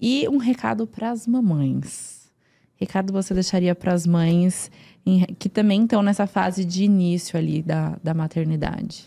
E um recado para as mamães. Recado você deixaria para as mães em, que também estão nessa fase de início ali da, da maternidade?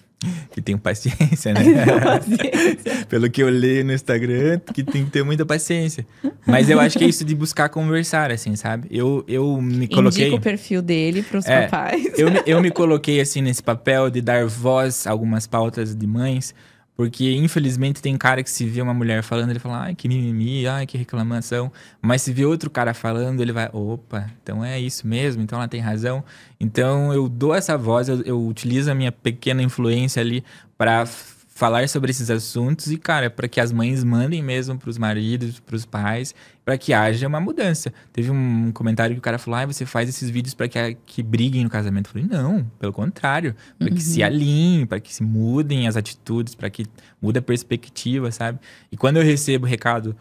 Que tem paciência, né? paciência. Pelo que eu leio no Instagram, que tem que ter muita paciência. Mas eu acho que é isso de buscar conversar, assim, sabe? Eu, eu me coloquei. Indica o perfil dele para os é, papais. Eu, eu me coloquei, assim, nesse papel de dar voz a algumas pautas de mães porque, infelizmente, tem cara que se vê uma mulher falando, ele fala, ai, que mimimi, ai, que reclamação. Mas se vê outro cara falando, ele vai, opa, então é isso mesmo, então ela tem razão. Então eu dou essa voz, eu, eu utilizo a minha pequena influência ali para falar sobre esses assuntos e, cara, para que as mães mandem mesmo para os maridos, para os pais, para que haja uma mudança. Teve um comentário que o cara falou: ah, você faz esses vídeos para que, que briguem no casamento. Eu falei: não, pelo contrário, para uhum. que se uhum. alinhem, para que se mudem as atitudes, para que mude a perspectiva, sabe? E quando eu recebo recado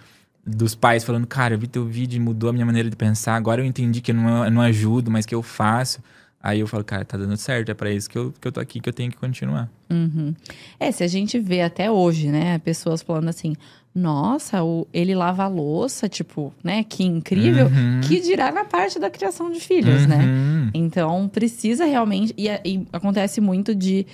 dos pais falando: cara, eu vi teu vídeo e mudou a minha maneira de pensar, agora eu entendi que eu não, eu não ajudo, mas que eu faço. Aí eu falo, cara, tá dando certo, é para isso que eu, que eu tô aqui, que eu tenho que continuar. Uhum. É, se a gente vê até hoje, né, pessoas falando assim, nossa, o, ele lava a louça, tipo, né, que incrível, uhum. que dirá na parte da criação de filhos, né? uhum. né? Então, precisa realmente, e, e, acontece muito de,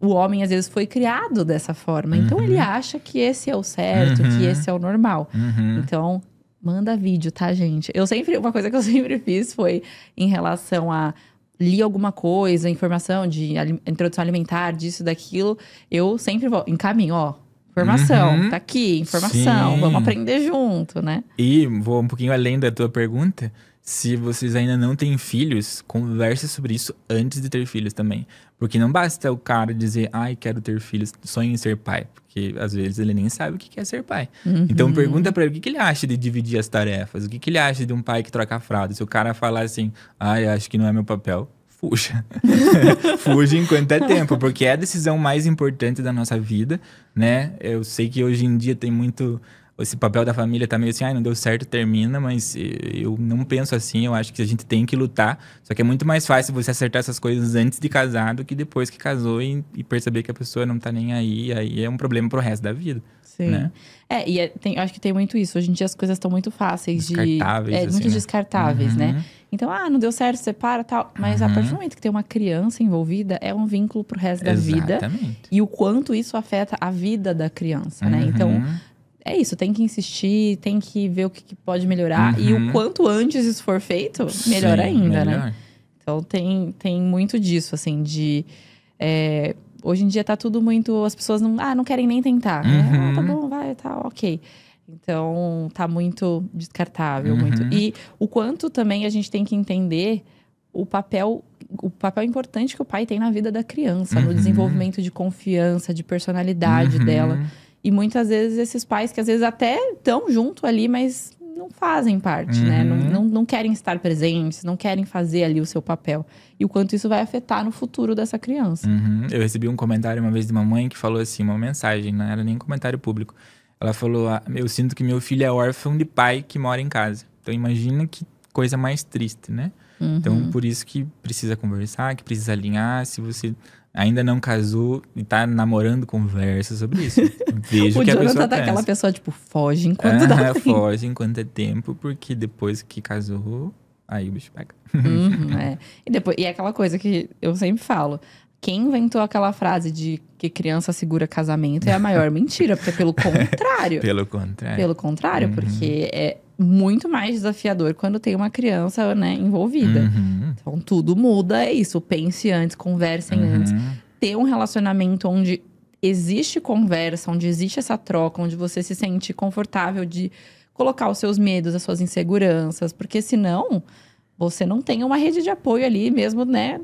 o homem às vezes foi criado dessa forma, então ele uhum. acha que esse é o certo, que uhum. esse é o normal. Uhum. Então, manda vídeo, tá, gente? Eu sempre, uma coisa que eu sempre fiz foi em relação a li alguma coisa, informação de introdução alimentar, disso, daquilo, eu sempre vou, encaminho, ó, Informação, uhum. tá aqui, informação, Sim. vamos aprender junto, né? E vou um pouquinho além da tua pergunta. Se vocês ainda não têm filhos, converse sobre isso antes de ter filhos também. Porque não basta o cara dizer, ai, quero ter filhos, sonho em ser pai. Porque às vezes ele nem sabe o que é ser pai. Uhum. Então pergunta para ele o que ele acha de dividir as tarefas, o que ele acha de um pai que troca a fralda. Se o cara falar assim, ai, acho que não é meu papel, fuja. fuja enquanto é tempo, porque é a decisão mais importante da nossa vida, né? Eu sei que hoje em dia tem muito esse papel da família tá meio assim, ai, ah, não deu certo, termina, mas eu não penso assim, eu acho que a gente tem que lutar. Só que é muito mais fácil você acertar essas coisas antes de casar do que depois que casou e, e perceber que a pessoa não tá nem aí, aí é um problema pro resto da vida. Sim. Né? É, e é, tem, acho que tem muito isso. Hoje em dia as coisas estão muito fáceis descartáveis, de. É, assim, muito né? descartáveis, né? uhum. né? Então, ah, não deu certo, separa tal. Mas uhum. a partir do momento que tem uma criança envolvida, é um vínculo pro resto da Exatamente. vida. E o quanto isso afeta a vida da criança, né? Então uhum é isso, tem que insistir, tem que ver o que, que pode melhorar. Uhum. E o uhum. quanto antes isso for feito, melhor Sim, ainda, né? melhor. né? Então tem, tem muito disso, assim, de. É, hoje em dia tá tudo muito. As pessoas não. Ah, não querem nem tentar. Uhum. Né? Ah, tá uhum. bom, vai, tá, ok. Então tá muito descartável, uhum. muito. E o quanto também a gente tem que entender o papel o papel importante que o pai tem na vida da criança, no uhum. desenvolvimento de confiança, de personalidade dela. E muitas vezes esses pais que às vezes até estão junto ali, mas não fazem parte, uhum. né? Não, uhum. não, não, querem estar presentes, não querem fazer ali o seu papel. E o quanto isso vai afetar no futuro dessa criança. Uhum. Eu recebi um comentário uma vez de uma mãe que falou assim, uma mensagem, não era nem comentário público. Ela falou: ah, Eu sinto que meu filho é órfão de pai que mora em casa. Então imagina que coisa mais triste, né? Então, uhum. Então, por isso que precisa conversar, que precisa alinhar. Se você ainda não casou e tá namorando, conversa sobre isso. Veja o que Jonathan a pessoa tá daquela pessoa, tipo, foge enquanto ah, dá tempo. Foge enquanto é tempo, porque depois que casou, aí o bicho pega. Uhum, é. E, depois, e é aquela coisa que eu sempre falo quem inventou aquela frase de que criança segura casamento é a maior mentira, porque é pelo contrário. pelo contrário. Pelo contrário, uhum. porque é, muito mais desafiador quando tem uma criança né, envolvida. Uhum. Então tudo muda, é isso. Pense antes, conversem uhum. antes. Ter um relacionamento onde existe conversa, onde existe essa troca, onde você se sente confortável de colocar os seus medos, as suas inseguranças, porque senão você não tem uma rede de apoio ali mesmo, né?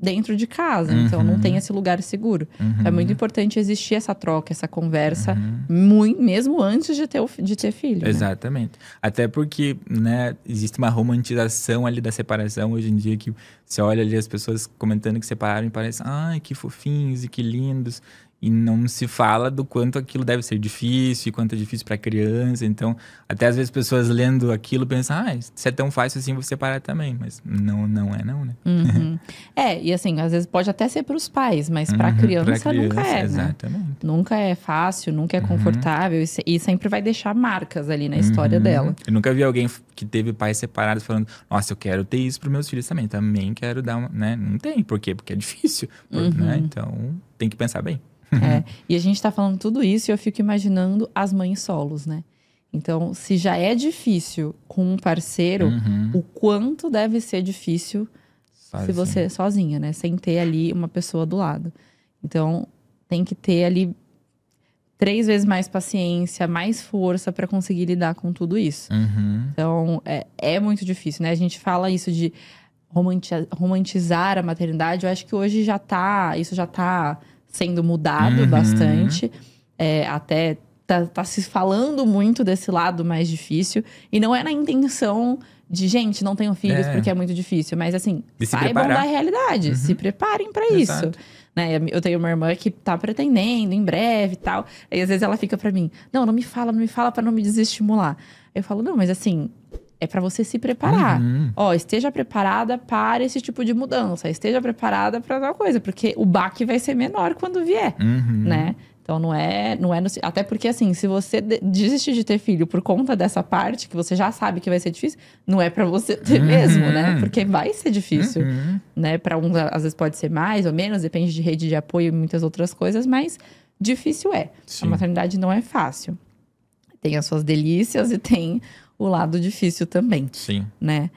dentro de casa, uhum. então não tem uhum. esse lugar seguro. É uhum. É muito importante existir essa troca, essa conversa, uhum. muito, mesmo antes de ter, de ter filho. Né? Exatamente. Né? Até porque né, existe uma romantização ali da separação hoje em dia que você olha ali as pessoas comentando que separaram e parece, ai, que fofinhos e que lindos. E não se fala do quanto aquilo deve ser difícil, e quanto é difícil para criança. Então, até às vezes pessoas lendo aquilo pensam, ah, se é tão fácil assim, vou separar também. Mas não, não é não, né? Uhum. é, e assim, às vezes pode até ser para os pais, mas para uhum, criança, criança, nunca é, né? Exatamente. Né? Nunca é fácil, nunca é uhum. confortável. Uhum. E, e, sempre vai deixar marcas ali na história uhum. dela. Eu nunca vi alguém que teve pais separados falando, nossa, eu quero ter isso para meus filhos também. Também quero dar uma, né? Não tem, por quê? Porque é difícil, uhum. né? Então, tem que pensar bem. É, e a gente está falando tudo isso e eu fico imaginando as mães solos, né? Então, se já é difícil com um parceiro, uhum. o quanto deve ser difícil se você sozinha, né? Sem ter ali uma pessoa do lado. Então, tem que ter ali três vezes mais paciência, mais força para conseguir lidar com tudo isso. Uhum. Então, é, é muito difícil, né? A gente fala isso de romantizar a maternidade, eu acho que hoje já tá. Isso já tá sendo mudado uhum. bastante. É, até tá, tá, se falando muito desse lado mais difícil. E não é na intenção de, gente, não tenho filhos é. porque é muito difícil. Mas assim, saibam da realidade, uhum. se preparem para isso. Né? Eu tenho uma irmã que tá pretendendo em breve e tal. E às vezes ela fica para mim, não, não me fala, não me fala para não me desestimular. Eu falo, não, mas assim, é para você se preparar. Uhum. Ó, esteja preparada para esse tipo de mudança, esteja preparada para tal coisa, porque o baque vai ser menor quando vier, uhum. né? Então não é, não é no, até porque assim, se você desistir de ter filho por conta dessa parte que você já sabe que vai ser difícil, não é para você ter uhum. mesmo, né? Porque vai ser difícil, uhum. né? Para uns às vezes pode ser mais ou menos, depende de rede de apoio e muitas outras coisas, mas difícil é. Sim. A maternidade não é fácil. Tem as suas delícias e tem o lado difícil também. Sim. Né?